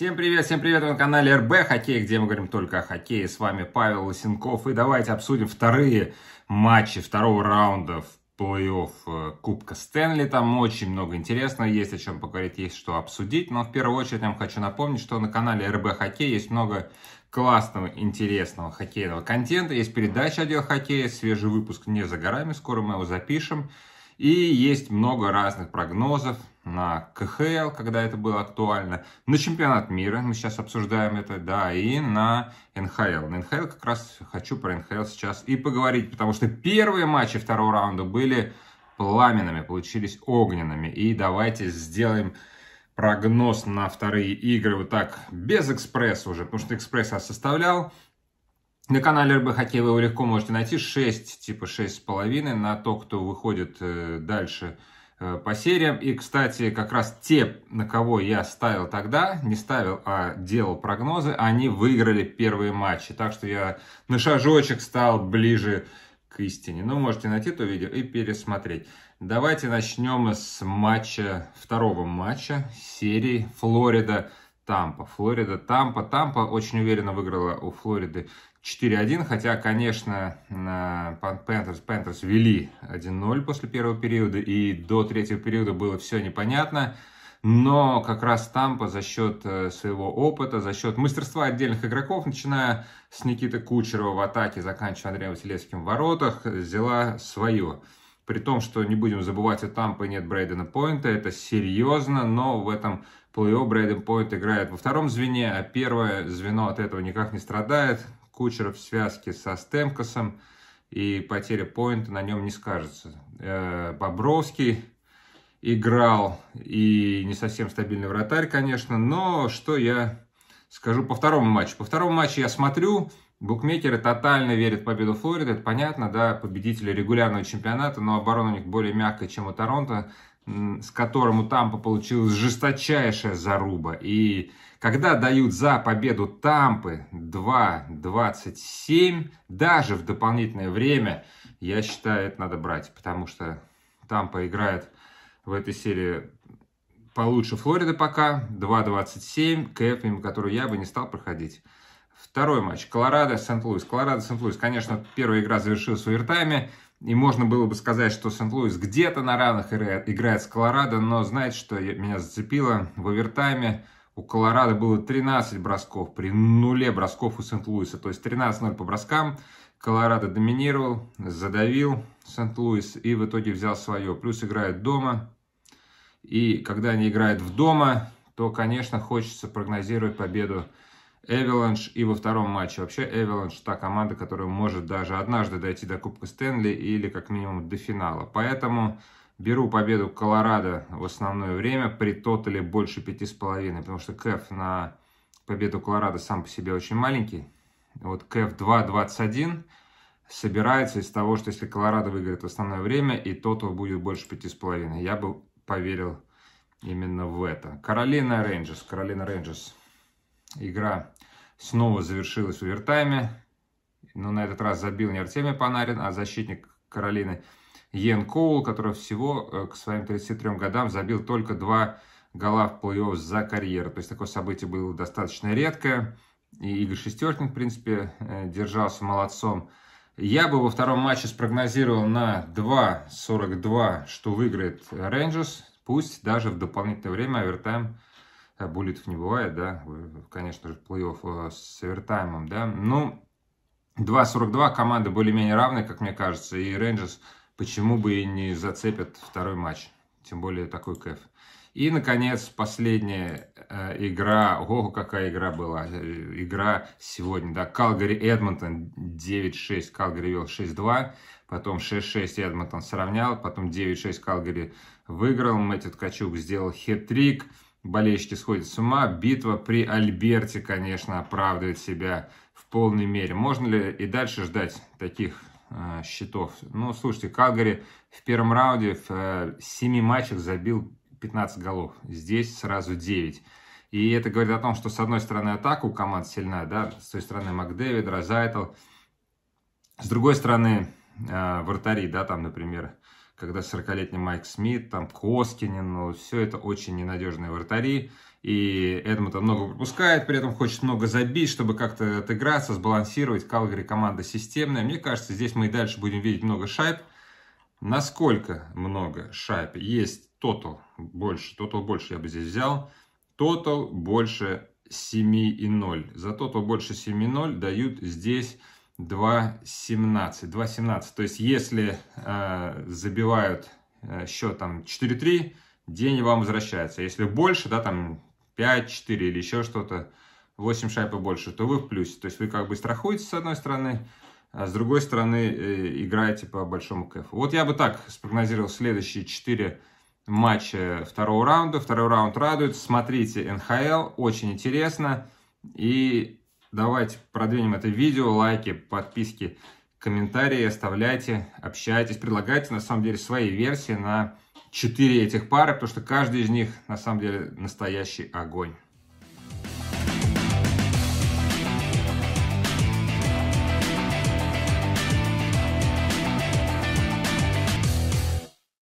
Всем привет, всем привет, вы на канале РБ Хоккей, где мы говорим только о хоккее. С вами Павел Лосенков. И давайте обсудим вторые матчи второго раунда в плей-офф э, Кубка Стэнли. Там очень много интересного, есть о чем поговорить, есть что обсудить. Но в первую очередь я вам хочу напомнить, что на канале РБ Хоккей есть много классного, интересного хоккейного контента. Есть передача о хоккея, свежий выпуск не за горами, скоро мы его запишем. И есть много разных прогнозов на КХЛ, когда это было актуально, на чемпионат мира, мы сейчас обсуждаем это, да, и на НХЛ. На НХЛ как раз хочу про НХЛ сейчас и поговорить, потому что первые матчи второго раунда были пламенными, получились огненными. И давайте сделаем прогноз на вторые игры вот так, без экспресса уже, потому что экспресс я составлял. На канале РБ Хоккей вы легко можете найти 6, типа с половиной, на то, кто выходит э, дальше э, по сериям. И, кстати, как раз те, на кого я ставил тогда, не ставил, а делал прогнозы, они выиграли первые матчи. Так что я на шажочек стал ближе к истине. Но ну, можете найти то видео и пересмотреть. Давайте начнем с матча, второго матча серии Флорида Тампа. Флорида, Тампа. Тампа очень уверенно выиграла у Флориды 4-1, хотя, конечно, Пентерс, Пентерс вели 1-0 после первого периода, и до третьего периода было все непонятно. Но как раз Тампа за счет э, своего опыта, за счет мастерства отдельных игроков, начиная с Никиты Кучерова в атаке, заканчивая Андреем Василевским в воротах, взяла свое. При том, что не будем забывать, у Тампы нет Брейдена Пойнта, это серьезно, но в этом плей-офф Брейден Пойнт играет во втором звене, а первое звено от этого никак не страдает. Кучеров в связке со Стемкосом, и потеря Пойнта на нем не скажется. Э, Бобровский играл, и не совсем стабильный вратарь, конечно, но что я скажу по второму матчу. По второму матчу я смотрю, Букмекеры тотально верят в победу Флориды, это понятно, да, победители регулярного чемпионата, но оборона у них более мягкая, чем у Торонто, с которым у Тампа получилась жесточайшая заруба. И когда дают за победу Тампы 2-27, даже в дополнительное время, я считаю, это надо брать, потому что Тампа играет в этой серии получше Флориды пока, 2-27, к Эфнему, которую я бы не стал проходить. Второй матч. Колорадо, Сент-Луис. Колорадо, Сент-Луис. Конечно, первая игра завершилась в овертайме. И можно было бы сказать, что Сент-Луис где-то на равных играет с Колорадо, но знаете, что меня зацепило? В овертайме у Колорадо было 13 бросков при нуле бросков у Сент-Луиса. То есть 13-0 по броскам. Колорадо доминировал, задавил Сент-Луис и в итоге взял свое. Плюс играет дома. И когда они играют в дома, то, конечно, хочется прогнозировать победу Эвеланш и во втором матче. Вообще Эвеланш та команда, которая может даже однажды дойти до Кубка Стэнли или как минимум до финала. Поэтому беру победу Колорадо в основное время при тотале больше 5,5, потому что кэф на победу Колорадо сам по себе очень маленький. Вот кэф 2,21 собирается из того, что если Колорадо выиграет в основное время и тотал будет больше 5,5. Я бы поверил именно в это. Каролина Рейнджерс. Каролина Рейнджерс Игра снова завершилась в овертайме. Но ну, на этот раз забил не Артемий Панарин, а защитник Каролины Йен Коул, который всего э, к своим 33 годам забил только два гола в плей-офф за карьеру. То есть такое событие было достаточно редкое. И Игорь Шестеркин, в принципе, э, держался молодцом. Я бы во втором матче спрогнозировал на 2.42, что выиграет Рейнджерс. Пусть даже в дополнительное время овертайм Э, булитов не бывает, э, да, конечно же, плей-офф э, с овертаймом, да, ну, 2.42, команды более-менее равны, как мне кажется, и Рейнджерс почему бы и не зацепят второй матч, тем более такой кэф. И, наконец, последняя э, игра, ого, какая игра была, игра сегодня, да, Калгари-Эдмонтон 9-6, Калгари вел 6-2, потом 6-6 Эдмонтон сравнял, потом 9-6 Калгари выиграл, Мэтью Ткачук сделал хет-трик, болельщики сходят с ума. Битва при Альберте, конечно, оправдывает себя в полной мере. Можно ли и дальше ждать таких э, счетов? Ну, слушайте, Калгари в первом раунде в э, 7 матчах забил 15 голов. Здесь сразу 9. И это говорит о том, что с одной стороны атака у команд сильна, да, с той стороны Макдэвид, Розайтл. С другой стороны э, вратари, да, там, например, когда 40-летний Майк Смит, там Коскинин, ну, все это очень ненадежные вратари. И Эдмонтон много пропускает, при этом хочет много забить, чтобы как-то отыграться, сбалансировать. Калгари команда системная. Мне кажется, здесь мы и дальше будем видеть много шайб. Насколько много шайб? Есть тотал больше. Тотал больше я бы здесь взял. Тотал больше 7,0. За тотал больше 7,0 дают здесь 2.17. 2.17. То есть, если э, забивают э, счет там 4-3, день вам возвращается. Если больше, да, там 5-4 или еще что-то, 8 шайб и больше, то вы в плюсе. То есть, вы как бы страхуете с одной стороны, а с другой стороны э, играете по большому кэфу. Вот я бы так спрогнозировал следующие 4 матча второго раунда. Второй раунд радует. Смотрите НХЛ, очень интересно. И Давайте продвинем это видео, лайки, подписки, комментарии оставляйте, общайтесь, предлагайте на самом деле свои версии на четыре этих пары, потому что каждый из них на самом деле настоящий огонь.